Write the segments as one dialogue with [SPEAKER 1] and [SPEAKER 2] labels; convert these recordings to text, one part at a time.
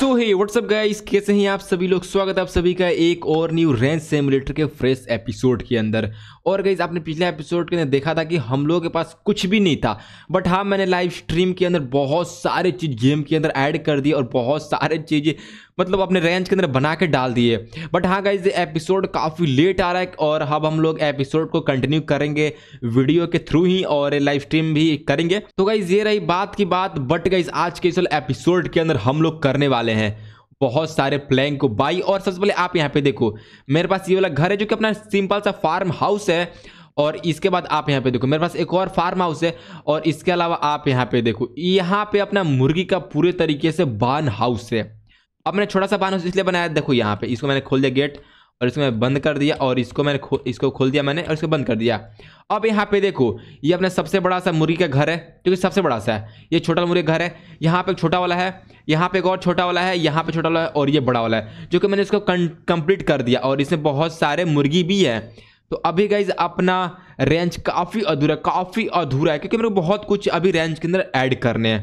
[SPEAKER 1] सो हे WhatsApp guys कैसे हैं आप सभी लोग स्वागत है आप सभी का एक और न्यू रेंज सेमुलेटर के फ्रेश एपिसोड के अंदर और गाइस आपने पिछले एपिसोड के अंदर देखा था कि हम लोगों के पास कुछ भी नहीं था बट हाँ मैंने लाइव स्ट्रीम के अंदर बहुत सारे चीज़ गेम के अंदर ऐड कर दी और बहुत सारे चीज़ें मतलब अपने रेंज के अंदर बना के डाल दिए बट हाँ गाइज एपिसोड काफ़ी लेट आ रहा है और अब हम लोग एपिसोड को कंटिन्यू करेंगे वीडियो के थ्रू ही और लाइव स्ट्रीम भी करेंगे तो गाइज ये रही बात की बात बट गाइज आज के इस एपिसोड के अंदर हम लोग करने वाले हैं बहुत सारे प्लैंग को बाई और सबसे पहले आप यहाँ पे देखो मेरे पास ये वाला घर है जो कि अपना सिंपल सा फार्म हाउस है और इसके बाद आप यहाँ पे देखो मेरे पास एक और फार्म हाउस है और इसके अलावा आप यहाँ पे देखो यहाँ पे अपना मुर्गी का पूरे तरीके से बान हाउस है अब मैंने छोटा सा बांध इसलिए बनाया देखो यहाँ पे इसको मैंने खोल दिया गेट और इसको मैं बंद कर दिया और इसको मैंने खो, इसको खोल दिया मैंने और इसको बंद कर दिया अब यहाँ पे देखो ये अपना सबसे बड़ा सा मुर्गी का घर है क्योंकि सबसे बड़ा सा है ये छोटा मुर्गी घर है यहाँ पे एक छोटा वाला है यहाँ पे एक और छोटा वाला है यहाँ पे छोटा वाला है और ये बड़ा वाला है जो कि मैंने इसको कंप्लीट कर दिया और इसमें बहुत सारे मुर्गी भी है तो अभी गाइज अपना रेंज काफ़ी अधूरा काफ़ी अधूरा है क्योंकि मेरे को बहुत कुछ अभी रेंज के अंदर ऐड करने हैं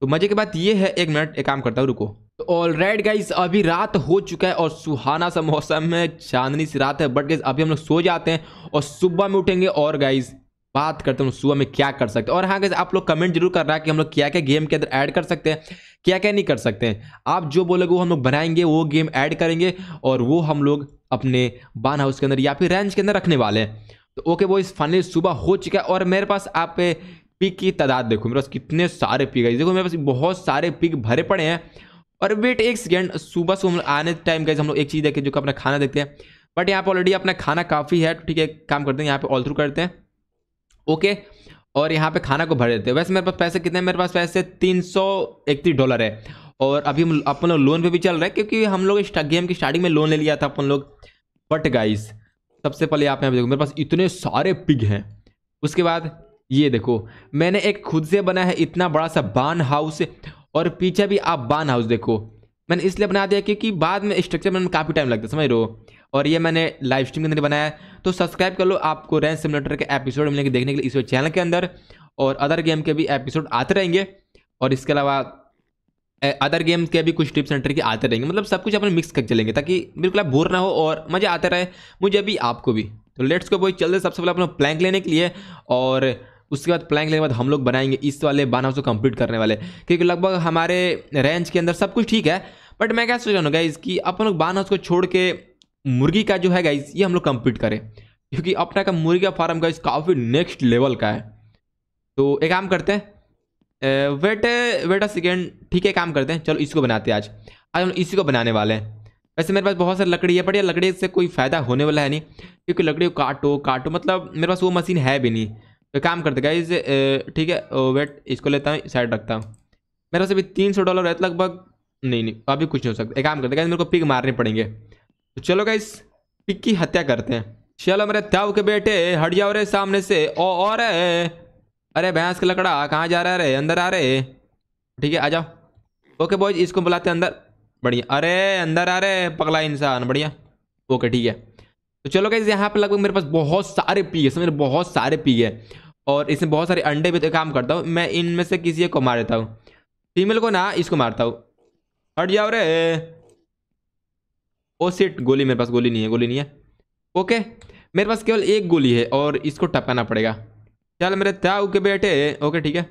[SPEAKER 1] तो मज़े की बात ये है एक मिनट एक काम करता हूँ रुको ऑल राइट गाइज अभी रात हो चुका है और सुहाना सा मौसम है चांदनी सी रात है बट गाइज अभी हम लोग सो जाते हैं और सुबह में उठेंगे और गाइज बात करते हैं सुबह में क्या कर सकते हैं और हाँ गाइज आप लोग कमेंट जरूर कर रहा है कि हम लोग क्या क्या गेम के अंदर ऐड कर सकते हैं क्या क्या नहीं कर सकते हैं आप जो बोलोगे वो हम लोग बनाएंगे वो गेम ऐड करेंगे और वो हम लोग अपने बान हाउस के अंदर या फिर रेंज के अंदर रखने वाले हैं तो ओके वो इस फाइनली सुबह हो चुका है और मेरे पास आप पिक की तादाद देखो मेरे पास कितने सारे पिक है देखो मेरे पास बहुत सारे पिक भरे पड़े हैं और वेट एक सेकेंड सुबह सुबह आने टाइम गए हम लोग एक चीज़ देखें जो कि अपना खाना देखते हैं बट यहाँ पर ऑलरेडी अपना खाना काफ़ी है ठीक है काम करते हैं यहाँ पे ऑल थ्रू करते हैं ओके और यहाँ पे खाना को भर देते हैं वैसे मेरे पास पैसे कितने मेरे पास पैसे तीन सौ इकतीस डॉलर है और अभी हम अपन लोग लोन पे भी चल रहे हैं क्योंकि हम लोग गेम की स्टार्टिंग में लोन ले लिया था अपन लोग बट गाइस सबसे पहले आप यहाँ देखो मेरे पास इतने सारे पिग हैं उसके बाद ये देखो मैंने एक खुद से बनाया है इतना बड़ा सा बान हाउस और पीछे भी आप बान हाउस देखो मैंने इसलिए बना दिया क्योंकि बाद में स्ट्रक्चर बनाने में काफ़ी टाइम लगता है समझ रहे हो और ये मैंने लाइव स्ट्रीम के अंदर बनाया तो सब्सक्राइब कर लो आपको रैन सिमुलेटर के एपिसोड मिलेंगे देखने के लिए इस चैनल के अंदर और अदर गेम के भी एपिसोड आते रहेंगे और इसके अलावा अदर गेम्स के भी कुछ टिप्स एंटर के आते रहेंगे मतलब सब कुछ अपने मिक्स कर चलेंगे ताकि बिल्कुल आप बोर ना हो और मज़े आते रहे मुझे भी आपको भी तो लेट्स को बोई चलते सबसे पहले अपना प्लैंक लेने के लिए और उसके बाद प्लैंक लेने के बाद हम लोग बनाएंगे इस वाले बान हाउस को कंप्लीट करने वाले क्योंकि लगभग हमारे रेंज के अंदर सब कुछ ठीक है बट मैं क्या सोच रहा हूँ गाइज कि अपन लोग बान हाउस को छोड़ के मुर्गी का जो है गाइज ये हम लोग कंप्लीट करें क्योंकि अपना का मुर्गी का फार्म गाइज काफ़ी नेक्स्ट लेवल का है तो एक काम करते हैं वेट वेट अ सेकेंड ठीक है काम करते हैं चलो इसको बनाते हैं आज आज हम इसी को बनाने वाले हैं वैसे मेरे पास बहुत सारी लकड़ी है बट यह लकड़ी से कोई फ़ायदा होने वाला है नहीं क्योंकि लकड़ी को काटो काटो मतलब मेरे पास वो मशीन है भी नहीं तो काम करते गाइज ठीक है वेट इसको लेता हूँ साइड रखता हूँ मेरे पास अभी तीन सौ डॉलर है तो लगभग नहीं नहीं अभी कुछ नहीं हो सकता एक काम करते गाइज मेरे को पिक मारने पड़ेंगे तो चलो गाइज पिक की हत्या करते हैं चलो मेरे त्याव के बेटे हट जाओ रे सामने से ओ और अरे भैंस का लकड़ा कहाँ जा रहा है रे अंदर आ रहे ठीक है आ जाओ ओके बॉयज इसको बुलाते अंदर बढ़िया अरे अंदर आ रहे पगला इंसान बढ़िया ओके ठीक है तो चलो गाइज यहाँ पे लगभग मेरे पास बहुत सारे पी है मेरे बहुत सारे पी है और इसमें बहुत सारे अंडे भी तो काम करता हूँ मैं इनमें से किसी को मार देता हूँ फीमेल को ना इसको मारता हूँ हट जाओ रे ओ सिट गोली मेरे पास गोली नहीं है गोली नहीं है ओके मेरे पास केवल एक गोली है और इसको टपकाना पड़ेगा चल मेरे ताऊ के बेटे ओके ठीक है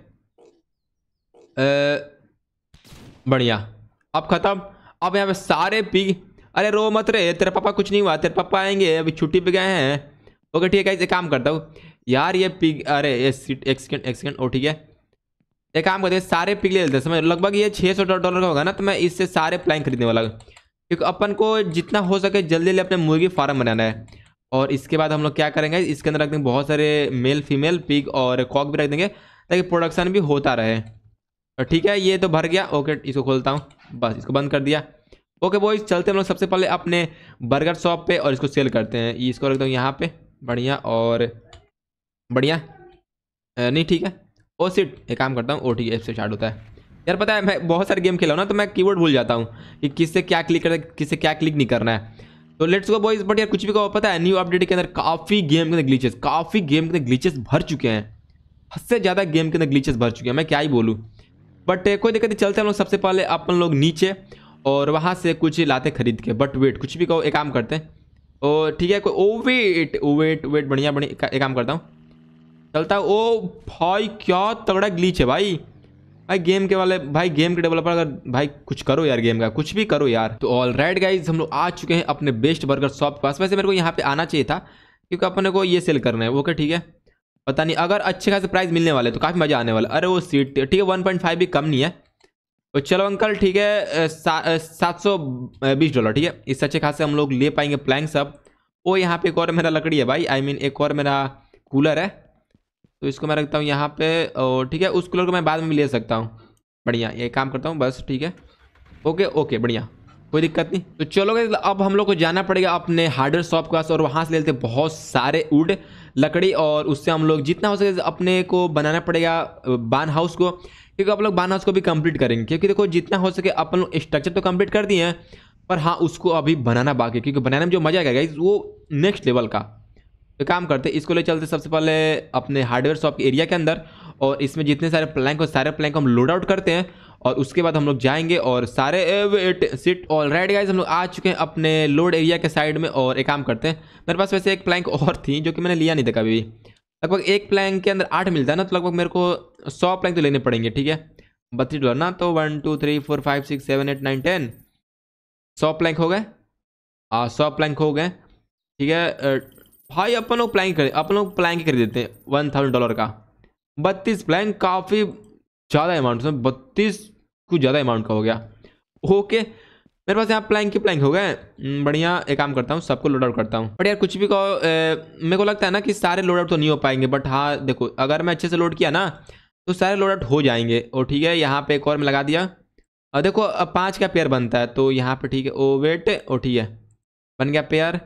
[SPEAKER 1] बढ़िया अब ख़त्म अब यहाँ पे सारे पी अरे रो मत रे तेरे पापा कुछ नहीं हुआ तेरे पापा आएंगे अभी छुट्टी पे गए हैं ओके ठीक है एक काम करता हूँ यार ये पिग अरे ये एक सेकेंड एक सेकेंड ओ ठीक है एक काम करते सारे पिग ले लेते हैं समझ लगभग ये छः सौ डॉलर का होगा ना तो मैं इससे सारे प्लाइन खरीदने वाला क्योंकि अपन को जितना हो सके जल्दी जल्दी अपने मुर्गी फार्म बनाना है और इसके बाद हम लोग क्या करेंगे इसके अंदर रख देंगे बहुत सारे मेल फीमेल पिग और कॉक भी रख देंगे ताकि प्रोडक्शन भी होता रहे तो ठीक है ये तो भर गया ओके इसको खोलता हूँ बस इसको बंद कर दिया ओके बॉयज चलते हम लोग सबसे पहले अपने बर्गर शॉप पे और इसको सेल करते हैं इसको रख दो यहाँ पे बढ़िया और बढ़िया नहीं ठीक है ओ सिट एक काम करता हूँ ओ ठीक है एप से स्टार्ट होता है यार पता है मैं बहुत सारे गेम खेला हूँ ना तो मैं कीबोर्ड भूल जाता हूँ कि किससे क्या क्लिक करना है किससे क्या क्लिक नहीं करना है तो लेट्स गो बॉयज बट यार कुछ भी कहो पता है न्यू अपडेट के अंदर काफ़ी गेम के अंदर ग्लीचेस काफ़ी गेम के अंदर ग्लीचेस भर चुके हैं हद से ज़्यादा गेम के अंदर ग्लीचेस भर चुके हैं मैं क्या ही बोलूँ बट कोई दिक्कत नहीं चलते हम लोग सबसे पहले अपन लोग नीचे और वहाँ से कुछ लाते खरीद के बट वेट कुछ भी कहो एक काम करते हैं और ठीक है कोई oh wait oh wait wait बढ़िया बढ़िया एक काम करता हूँ चलता ओ भाई क्या तगड़ा ग्लीच है भाई भाई गेम के वाले भाई गेम के डेवलपर अगर भाई कुछ करो यार गेम का कुछ भी करो यार तो ऑल राइट गाइज हम लोग आ चुके हैं अपने बेस्ट बर्गर शॉप के पास वैसे मेरे को यहाँ पे आना चाहिए था क्योंकि अपने को ये सेल करना है ओके ठीक है पता नहीं अगर अच्छे खासे प्राइस मिलने वाले तो काफ़ी मज़ा आने वाला अरे वो सीट ठीक है वन पॉइंट फाइव भी कम नहीं है तो चलो अंकल ठीक है सात सौ बीस डॉलर ठीक है इस अच्छे खासे हम लोग ले पाएंगे प्लैंक्स सब वो यहाँ पे एक और मेरा लकड़ी है भाई आई I मीन mean, एक और मेरा कूलर है तो इसको मैं रखता हूँ यहाँ पे और ठीक है उस कूलर को मैं बाद में भी ले सकता हूँ बढ़िया ये काम करता हूँ बस ठीक है ओके ओके बढ़िया कोई दिक्कत नहीं तो चलो अब हम लोग को जाना पड़ेगा अपने हार्डवेयर शॉप के पास और वहाँ से लेते बहुत सारे वुड लकड़ी और उससे हम लोग जितना हो सके अपने को बनाना पड़ेगा बान हाउस को क्योंकि आप लोग बान हाउस को भी कंप्लीट करेंगे क्योंकि देखो जितना हो सके अपन स्ट्रक्चर तो कंप्लीट कर दिए हैं पर हाँ उसको अभी बनाना बाकी क्योंकि बनाने में जो मज़ा आएगा गाइज वो नेक्स्ट लेवल का तो काम करते इसको ले चलते सबसे पहले अपने हार्डवेयर शॉप के एरिया के अंदर और इसमें जितने सारे प्लैंक हो सारे प्लैंक हम लोड आउट करते हैं और उसके बाद हम लोग जाएंगे और सारे wait sit all right guys हम लोग आ चुके हैं अपने लोड एरिया के साइड में और एक काम करते हैं मेरे पास वैसे एक प्लैंक और थी जो कि मैंने लिया नहीं था कभी लगभग एक प्लैंक के अंदर आठ मिलता है ना तो लगभग मेरे को सौ प्लैंक तो लेने पड़ेंगे ठीक है बत्तीस डॉलर ना तो one two three four five six seven eight nine ten सौ प्लैंक हो गए हाँ सौ प्लैंक हो गए ठीक है भाई अपन लोग प्लैंक कर अपन लोग प्लैंक खरीद देते हैं वन थाउजेंड डॉलर का बत्तीस प्लैंक काफ़ी ज़्यादा अमाउंट उसमें बत्तीस कुछ ज़्यादा अमाउंट का हो गया ओके मेरे पास यहाँ प्लैंक ही प्लैंक हो गए हम्म, बढ़िया एक काम करता हूँ सबको लोड आउट करता हूँ बट यार कुछ भी कहो मेरे को लगता है ना कि सारे लोड आउट तो नहीं हो पाएंगे बट हाँ देखो अगर मैं अच्छे से लोड किया ना तो सारे लोड आउट हो जाएंगे और ठीक है यहाँ पे एक और मैं लगा दिया और देखो अब पाँच का पेयर बनता है तो यहाँ पे ठीक है ओ वेट ओ ठीक है बन गया पेयर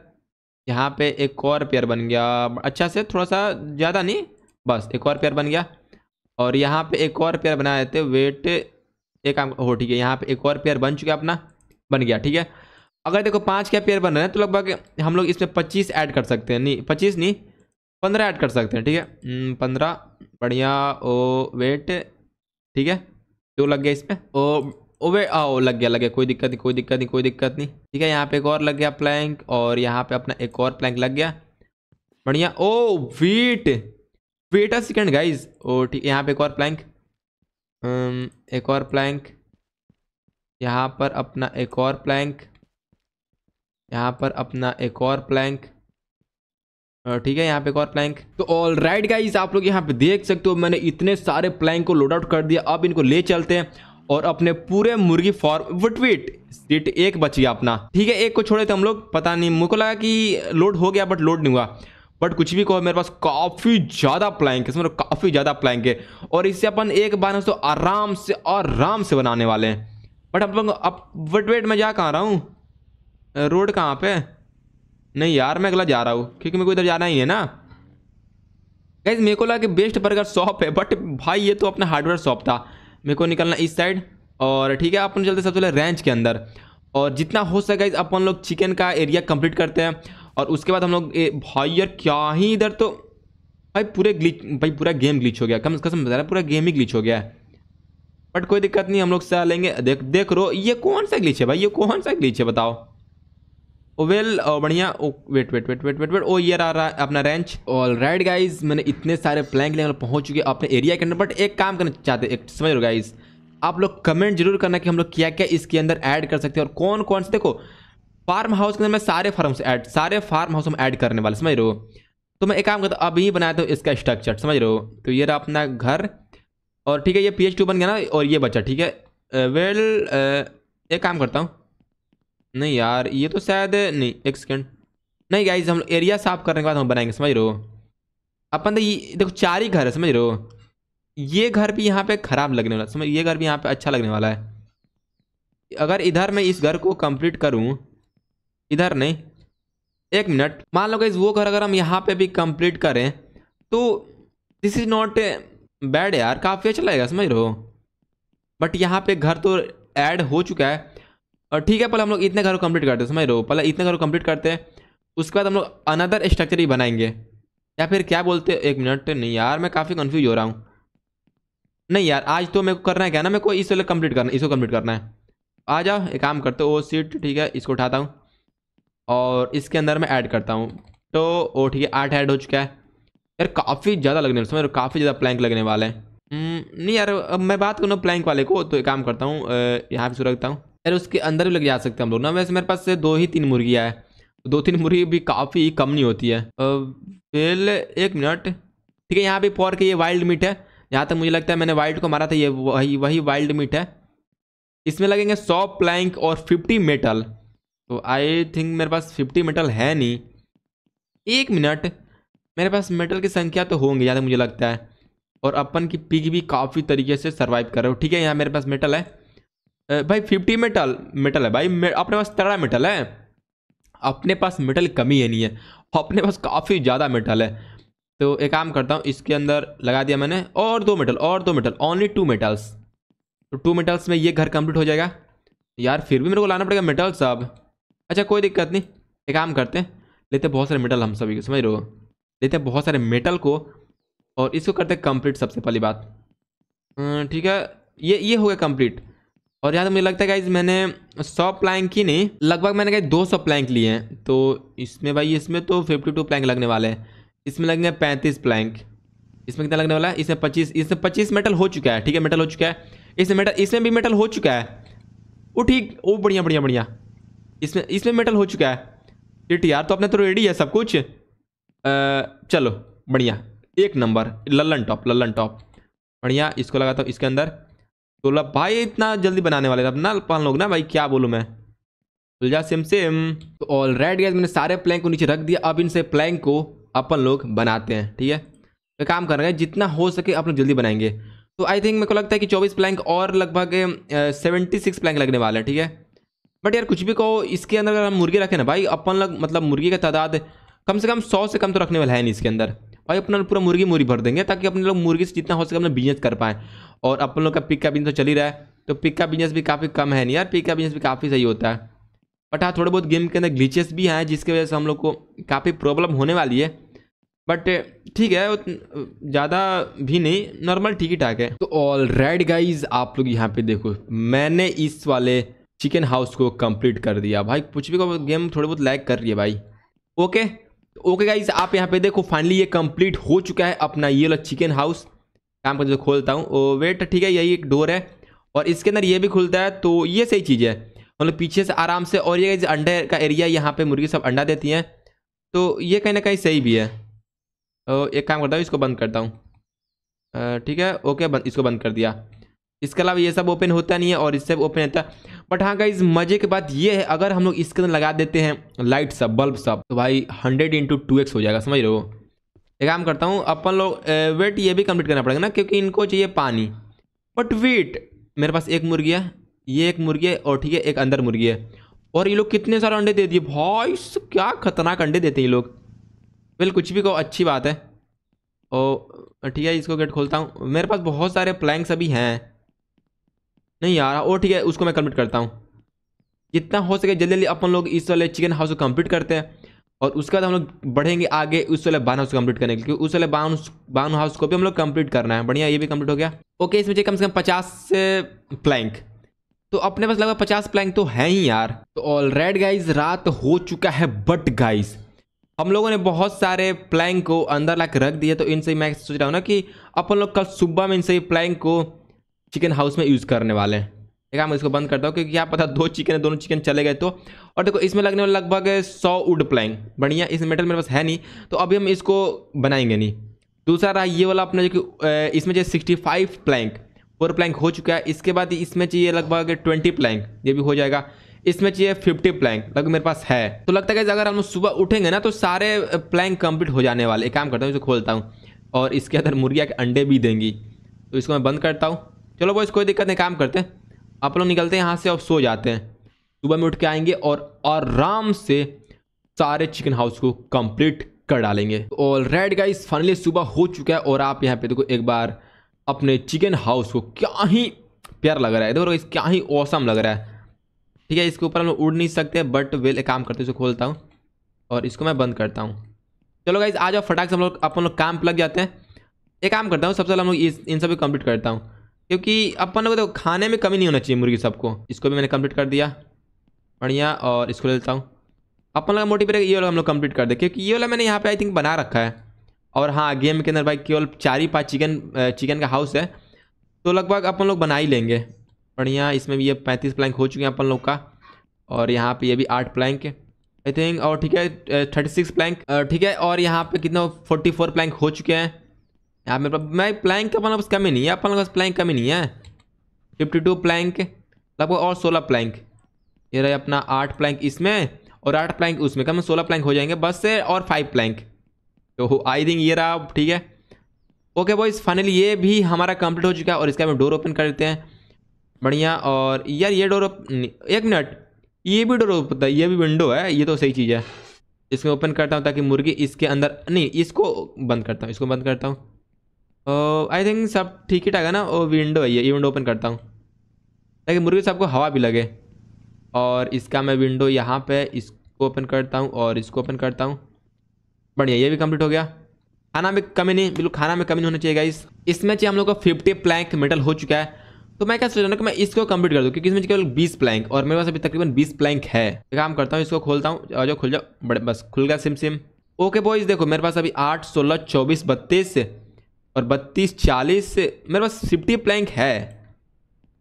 [SPEAKER 1] यहाँ पे एक और पेयर बन गया अच्छा से थोड़ा सा ज़्यादा नहीं बस एक और पेयर बन गया और यहाँ पे एक और पेयर बना देते वेट एक काम हो ठीक है यहाँ पे एक और पेयर बन चुका अपना बन गया ठीक है अगर देखो पाँच का पेयर बन रहे हैं तो लगभग हम लोग इसमें पच्चीस ऐड कर सकते हैं नहीं पच्चीस नहीं पंद्रह ऐड कर सकते हैं ठीक है हम्म, पंद्रह बढ़िया ओ वेट ठीक है दो लग गया इसमें ओ ओ वे आओ लग गया लग गया कोई दिक्कत नहीं कोई दिक्कत नहीं कोई दिक्कत नहीं ठीक है यहाँ पे एक और लग गया प्लैंक और यहाँ पे अपना एक और प्लैंक लग गया बढ़िया oh wait wait a second guys oh ठीक यहाँ पे एक और प्लैंक um, एक और प्लैंक यहाँ पर अपना एक और प्लैंक यहाँ पर अपना एक और प्लैंक uh, ठीक है यहाँ पे एक और प्लैंक तो ऑल राइट गाइज आप लोग यहाँ पे देख सकते हो मैंने इतने सारे प्लैंक को लोड आउट कर दिया अब इनको ले चलते हैं और अपने पूरे मुर्गी फॉर्म वट वेट सीट एक बच गया अपना ठीक है एक को छोड़े थे हम लोग पता नहीं मुझको लगा कि लोड हो गया बट लोड नहीं हुआ बट कुछ भी कहो मेरे पास काफ़ी ज़्यादा प्लैंक है काफ़ी ज़्यादा प्लैंक है और इससे अपन एक बार दोस्तों आराम से आराम से बनाने वाले हैं बट हम लोग अब वेट वेट मैं जा कहाँ रहा हूँ रोड कहाँ पे नहीं यार मैं अगला जा रहा हूँ क्योंकि मेरे को इधर जाना ही है ना कैसे मेरे को लगा कि बेस्ट बर्गर शॉप है बट भाई ये तो अपना हार्डवेयर शॉप था मेरे को निकलना इस साइड और ठीक है अपन चलते सबसे पहले रेंच के अंदर और जितना हो सके अपन लोग चिकन का एरिया कंप्लीट करते हैं और उसके बाद हम लोग भाई यार क्या ही इधर तो भाई पूरे ग्लिच भाई पूरा गेम ग्लिच हो गया कम से कम बता रहा पूरा गेम ही ग्लिच हो गया है बट कोई दिक्कत नहीं हम लोग सह लेंगे देख देख रो ये कौन सा ग्लिच है भाई ये कौन सा ग्लिच है बताओ वेल oh बढ़िया oh wait wait wait wait wait wait oh ये रहा है अपना रेंच ऑल राइट गाइज मैंने इतने सारे प्लैंक लेवल पहुंच चुके अपने एरिया के अंदर बट एक काम करना चाहते एक समझ लो गाइज आप लोग कमेंट जरूर करना कि हम लोग क्या क्या इसके अंदर ऐड कर सकते हैं और कौन कौन से देखो फार्म हाउस के अंदर मैं सारे फार्म ऐड सारे फार्म हाउस हम ऐड करने वाले समझ रहे हो तो मैं एक काम करता हूँ अभी बनाया तो इसका स्ट्रक्चर समझ रहे हो तो ये रहा अपना घर और ठीक है ये पी एच टू बन गया ना और ये बच्चा ठीक है वेल एक काम करता हूँ नहीं यार ये तो शायद नहीं एक सेकेंड नहीं गाइज हम एरिया साफ करने के बाद हम बनाएंगे समझ रहे हो अपन तो ये देखो चार ही घर है समझ रहे हो ये घर भी यहाँ पे ख़राब लगने वाला समझ ये घर भी यहाँ पे अच्छा लगने वाला है अगर इधर मैं इस घर को कंप्लीट करूँ इधर नहीं एक मिनट मान लो गाइज वो घर अगर हम यहाँ पे भी कंप्लीट करें तो दिस इज़ नॉट बैड यार काफ़ी अच्छा लगेगा समझ रहे हो बट यहाँ पे घर तो ऐड हो चुका है और ठीक है पहले हम लोग इतने घर को कम्प्लीट करते हैं समझ रहे हो पहले इतने घर को कम्प्लीट करते हैं उसके बाद हम लोग अनदर स्ट्रक्चर ही बनाएंगे या फिर क्या बोलते एक मिनट नहीं यार मैं काफ़ी कन्फ्यूज हो रहा हूँ नहीं यार आज तो मेरे को करना है क्या ना मेरे को इस वाले कम्प्लीट करना इसको कम्प्लीट करना है आ जाओ एक काम करते हो सीट ठीक है इसको उठाता हूँ और इसके अंदर मैं ऐड करता हूँ तो ओ ठीक है आठ ऐड हो चुका है यार काफ़ी ज़्यादा लगने समझ काफ़ी ज़्यादा प्लैंक लगने वाले हैं हम्म, नहीं यार अब मैं बात करूँ प्लैंक वाले को तो एक काम करता हूँ यहाँ पर रखता हूँ यार उसके अंदर भी लग जा सकते हैं हम लोग ना वैसे मेरे पास दो ही तीन मुर्गियाँ हैं दो तीन मुर्गी भी काफ़ी कम नहीं होती है फिल एक मिनट ठीक है यहाँ पे पौर के ये वाइल्ड मीट है यहाँ तक मुझे लगता है मैंने वाइल्ड को मारा था ये वही वही वाइल्ड मीट है इसमें लगेंगे सौ प्लैंक और फिफ्टी मेटल तो आई थिंक मेरे पास फिफ्टी मेटल है नहीं एक मिनट मेरे पास मेटल की संख्या तो होंगी ज़्यादा मुझे लगता है और अपन की पिग भी काफ़ी तरीके से सर्वाइव कर रहे हो ठीक है यहाँ मेरे पास मेटल है भाई फिफ्टी मेटल मेटल है भाई अपने पास तेरह मेटल है अपने पास मेटल कमी है नहीं है अपने पास काफ़ी ज़्यादा मेटल है तो एक काम करता हूँ इसके अंदर लगा दिया मैंने और दो मेटल और दो मेटल ओनली टू मेटल्स तो टू मेटल्स में ये घर कंप्लीट हो जाएगा यार फिर भी मेरे को लाना पड़ेगा मेटल्स अब अच्छा कोई दिक्कत नहीं एक काम करते हैं लेते बहुत सारे मेटल हम सभी को समझ रहे हो लेते बहुत सारे मेटल को और इसको करते हैं कंप्लीट सबसे पहली बात हम्म, ठीक है ये ये हो गया कंप्लीट और यहाँ तो मुझे लगता है गाइज मैंने सौ प्लैंक ही नहीं लगभग मैंने कहा दो सौ प्लैंक लिए हैं तो इसमें भाई इसमें तो फिफ्टी टू प्लैंक लगने वाले हैं इसमें लगेंगे पैंतीस प्लैंक इसमें कितना लगने वाला है इसमें पच्चीस इसमें पच्चीस मेटल हो चुका है ठीक है मेटल हो चुका है इसमें मेटल इसमें भी मेटल हो चुका है वो ठीक वो बढ़िया बढ़िया बढ़िया इसमें इसमें मेटल हो चुका है इट यार तो अपने तो रेडी है सब कुछ आ, चलो बढ़िया एक नंबर लल्लन टॉप लल्लन टॉप बढ़िया इसको लगाता हूँ इसके अंदर तो तो भाई इतना जल्दी बनाने वाले ना पान लोग ना भाई क्या बोलूँ मैं सुलझा सेम सेम तो ऑल राइट गैस मैंने सारे प्लैंक को नीचे रख दिया अब इनसे प्लैंक को अपन लोग बनाते हैं ठीक है तो काम कर रहे हैं जितना हो सके अपन जल्दी बनाएंगे तो आई थिंक मेरे को लगता है कि 24 प्लैंक और लगभग सेवेंटी सिक्स प्लैंक लगने वाले हैं ठीक है बट यार कुछ भी कहो इसके अंदर अगर हम मुर्गी रखें ना भाई अपन लोग मतलब मुर्गी का तादाद कम से कम सौ से कम तो रखने वाला है नहीं इसके अंदर भाई अपना पूरा मुर्गी मुर्गी भर देंगे ताकि अपने लोग मुर्गी से जितना हो सके अपना बिजनेस कर पाएँ और अपन लोग का पिक का बिजनेस तो चल ही रहा है तो पिक का बिजनेस भी काफ़ी कम है नहीं यार पिक का बिजनेस भी काफ़ी सही होता है बट हाँ थोड़े बहुत गेम के अंदर ग्लीचेस भी हैं जिसकी वजह से हम लोग को काफ़ी प्रॉब्लम होने वाली है बट ठीक है ज़्यादा भी नहीं नॉर्मल ठीक ही ठाक है तो ऑल राइट गाइज आप लोग यहाँ पे देखो मैंने इस वाले चिकन हाउस को कंप्लीट कर दिया भाई कुछ भी को गेम थोड़ी बहुत लैग कर रही है भाई ओके ओके गाइज आप यहाँ पे देखो फाइनली ये कंप्लीट हो चुका है अपना ये लो चिकन हाउस काम कर खोलता हूँ ओ वेट ठीक है यही एक डोर है और इसके अंदर ये भी खुलता है तो ये सही चीज़ है मतलब पीछे से आराम से और ये अंडे का एरिया यहाँ पर मुर्गी सब अंडा देती हैं तो ये कहीं ना कहीं सही भी है एक काम करता हूँ इसको बंद करता हूँ ठीक है ओके बन, इसको बंद कर दिया इसके अलावा ये सब ओपन होता नहीं है और इससे ओपन रहता है बट हाँ गाइज मजे की बात ये है अगर हम लोग इसके अंदर लगा देते हैं लाइट सब बल्ब सब तो भाई हंड्रेड इंटू टू एक्स हो जाएगा समझ रहे हो एक काम करता हूँ अपन लोग वेट ये भी कम्प्लीट करना पड़ेगा ना क्योंकि इनको चाहिए पानी बट वेट मेरे पास एक मुर्गी है ये एक मुर्गी है और ठीक है एक अंदर मुर्गी है और ये लोग कितने सारे अंडे दे दिए भाई क्या खतरनाक अंडे देते हैं ये लोग बिल कुछ भी कहो अच्छी बात है और ठीक है इसको गेट खोलता हूँ मेरे पास बहुत सारे प्लैंक्स अभी हैं नहीं आ रहा और ठीक है उसको मैं कम्प्लीट करता हूँ जितना हो सके जल्दी जल्दी अपन लोग इस वाले चिकन हाउस को कम्प्लीट करते हैं और उसके बाद हम लोग बढ़ेंगे आगे उस वाले बान हाउस कम्प्लीट करने के लिए उस वाले बान बान हाउस को भी हम लोग कम्प्लीट करना है बढ़िया ये भी कम्प्लीट हो गया ओके इसमें चाहिए कम से कम पचास से प्लैंक तो अपने पास लगभग पचास प्लैंक तो है ही यार तो ऑल रेड गाइज रात हो चुका है बट गाइज हम लोगों ने बहुत सारे प्लैंक को अंदर ला रख दिया तो इनसे मैं सोच रहा हूँ ना कि अपन लोग कल सुबह में इनसे प्लैंक को चिकन हाउस में यूज़ करने वाले हैं ठीक है मैं इसको बंद करता हूँ क्योंकि क्या पता दो चिकन है दोनों चिकन चले गए तो और देखो इसमें लगने वाला लगभग सौ वुड प्लैंग बढ़िया इस मेटल मेरे पास है नहीं तो अभी हम इसको बनाएंगे नहीं दूसरा रहा ये वाला अपना जो कि इसमें जो sixty five plank four plank हो चुका है इसके बाद इसमें चाहिए लगभग ट्वेंटी प्लैंक ये भी हो जाएगा इसमें चाहिए फिफ्टी प्लैंक लगभग मेरे पास है तो लगता है अगर हम सुबह उठेंगे ना तो सारे प्लैंक कंप्लीट हो जाने वाले एक काम करता हूँ इसको खोलता हूँ और इसके अंदर मुर्गिया के अंडे भी देंगी तो इसको मैं बंद करता हूँ चलो बॉयज़ कोई दिक्कत नहीं काम करते हैं आप लोग निकलते हैं यहाँ से और सो जाते हैं सुबह में उठ के आएंगे और आराम से सारे चिकन हाउस को कंप्लीट कर डालेंगे और रेड गाइस फाइनली सुबह हो चुका है और आप यहाँ पे देखो एक बार अपने चिकन हाउस को क्या ही प्यार लग रहा है देखो इस क्या ही औसम लग रहा है ठीक है इसके ऊपर हम उड़ नहीं सकते बट वेल काम करते इसे खोलता हूँ और इसको मैं बंद करता हूँ चलो गाइज आ जाओ फटाक से हम लोग अपन लोग काम लग जाते हैं एक काम करता हूँ सबसे पहले हम लोग इन सब कंप्लीट करता हूँ क्योंकि अपन को देखो खाने में कमी नहीं होना चाहिए मुर्गी सबको इसको भी मैंने कंप्लीट कर दिया बढ़िया और इसको ले लेता हूँ अपन का मोटिव ये वाला हम लोग कंप्लीट कर दे क्योंकि ये वाला मैंने यहाँ पे आई थिंक बना रखा है और हाँ गेम के अंदर भाई केवल चार ही पाँच चिकन चिकन का हाउस है तो लगभग अपन लोग बना ही लेंगे बढ़िया इसमें भी ये पैंतीस प्लैंक हो चुके हैं अपन लोग का और यहाँ पे ये भी आठ प्लैंक आई थिंक और ठीक है थर्टी सिक्स प्लैंक ठीक है और यहाँ पे कितना फोर्टी फोर प्लैंक हो चुके हैं यार मेरे पास मैं प्लैंक के अपना पास कमी नहीं है अपन पास प्लैंक कमी नहीं है फिफ्टी टू प्लैंक लगभग और सोलह प्लैंक ये रहे अपना आठ प्लैंक इसमें और आठ प्लैंक उसमें कम सोलह प्लैंक हो जाएंगे बस से और फाइव प्लैंक तो आई थिंक ये रहा ठीक है ओके बॉयज फाइनली ये भी हमारा कंप्लीट हो चुका है और इसका हम डोर ओपन कर देते हैं बढ़िया और यार ये डोर एक मिनट ये भी डोर ओपन ये भी विंडो है ये तो सही चीज़ है इसमें ओपन करता हूँ ताकि मुर्गी इसके अंदर नहीं इसको बंद करता हूँ इसको बंद करता हूँ आई तो थिंक सब ठीक ही ठाक है ना वो विंडो है ये ये विंडो ओपन करता हूँ ताकि मुर्गी सबको हवा भी लगे और इसका मैं विंडो यहाँ पे इसको ओपन करता हूँ और इसको ओपन करता हूँ बढ़िया ये भी कंप्लीट हो गया खाना में कमी नहीं बिल्कुल खाना में कमी नहीं होना चाहिए गाइस इसमें चाहिए हम लोग का फिफ्टी प्लैंक मेटल हो चुका है तो मैं क्या सोच रहा हूँ कि मैं इसको कंप्लीट कर दूँ क्योंकि इसमें केवल बीस प्लैंक और मेरे पास अभी तकरीबन बीस प्लैंक है तो काम करता हूँ इसको खोलता हूँ और जो खुल जाओ बड़े बस खुल गया सिम सिम ओके बॉयज़ देखो मेरे पास अभी आठ सोलह चौबीस बत्तीस और बत्तीस चालीस से मेरे पास फिफ्टी प्लैंक है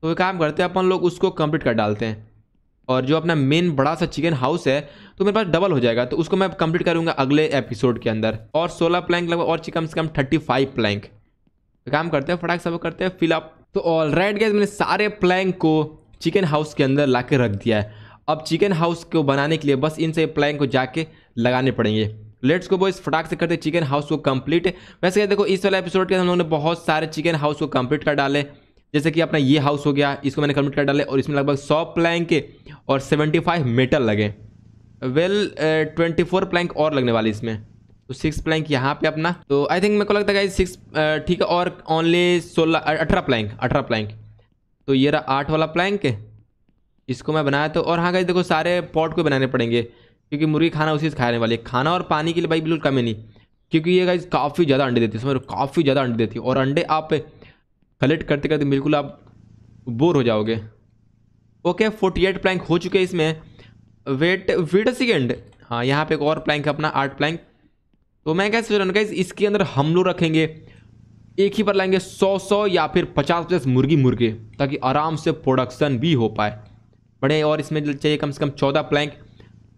[SPEAKER 1] तो एक काम करते हैं अपन लोग उसको कंप्लीट कर डालते हैं और जो अपना मेन बड़ा सा चिकन हाउस है तो मेरे पास डबल हो जाएगा तो उसको मैं कंप्लीट करूँगा अगले एपिसोड के अंदर और सोलह प्लैंक लगभग और कम से कम थर्टी फाइव प्लैंक काम करते हैं फटाक सब करते हैं फिलअप तो ऑल राइट गैस मैंने सारे प्लैंक को चिकन हाउस के अंदर ला रख दिया है अब चिकन हाउस को बनाने के लिए बस इन सभी प्लैंक को जाके लगाने पड़ेंगे लेट्स को बॉयज फटाक से करते चिकन हाउस को कंप्लीट वैसे क्या देखो इस वाला एपिसोड के हम लोगों ने बहुत सारे चिकन हाउस को कंप्लीट कर डाले जैसे कि अपना ये हाउस हो गया इसको मैंने कंप्लीट कर डाले और इसमें लगभग सौ प्लैंक और सेवेंटी फाइव मेटल लगे वेल ट्वेंटी फोर प्लैंक और लगने वाले इसमें तो सिक्स प्लैंक यहाँ पे अपना तो आई थिंक मेरे को लगता है सिक्स uh, ठीक है और ओनली सोलह uh, अठारह प्लैंक अठारह प्लैंक तो ये रहा आठ वाला प्लैंक इसको मैं बनाया तो और हाँ गाइज देखो सारे पॉट को बनाने पड़ेंगे क्योंकि मुर्गी खाना उसी से खाने वाली है खाना और पानी के लिए भाई बिल्कुल कमी नहीं क्योंकि ये गाइज काफ़ी ज़्यादा अंडे देती है समझ काफ़ी ज़्यादा अंडे देती है और अंडे आप कलेक्ट करते करते बिल्कुल आप बोर हो जाओगे ओके फोर्टी एट प्लैंक हो चुके हैं इसमें वेट वेट अ सेकेंड हाँ यहाँ पे एक और प्लैंक है अपना आठ प्लैंक तो मैं कैसे सोच रहा हूँ गाइज इसके अंदर हम लोग रखेंगे एक ही पर लाएंगे सौ सौ या फिर पचास पचास मुर्गी मुर्गे ताकि आराम से प्रोडक्शन भी हो पाए बड़े और इसमें चाहिए कम से कम चौदह प्लैंक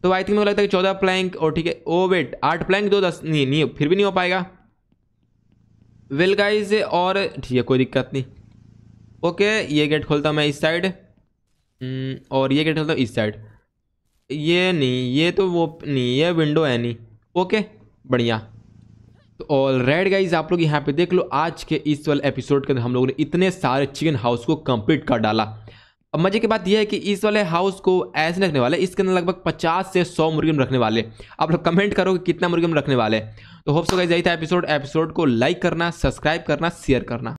[SPEAKER 1] तो आई थिंक मुझे लगता है कि चौदह प्लैंक और ठीक है ओ वेट आठ प्लैंक दो दस नहीं नहीं फिर भी नहीं हो पाएगा वेल गाइज और ठीक है कोई दिक्कत नहीं ओके ये गेट खोलता हूँ मैं इस साइड hmm, और ये गेट खोलता हूँ इस साइड ये नहीं ये तो वो नहीं ये विंडो है नहीं ओके बढ़िया तो ऑल रेड गाइज आप लोग यहाँ पे देख लो आज के इस वाले एपिसोड के अंदर हम लोगों ने इतने सारे चिकन हाउस को कंप्लीट कर डाला अब मजे की बात यह है कि इस वाले हाउस को ऐसे रखने वाले इसके अंदर लगभग 50 से 100 मुर्गी रखने वाले आप लोग कमेंट करो कि कितना मुर्गी रखने वाले तो होप्स होगा यही था एपिसोड एपिसोड को लाइक करना सब्सक्राइब करना शेयर करना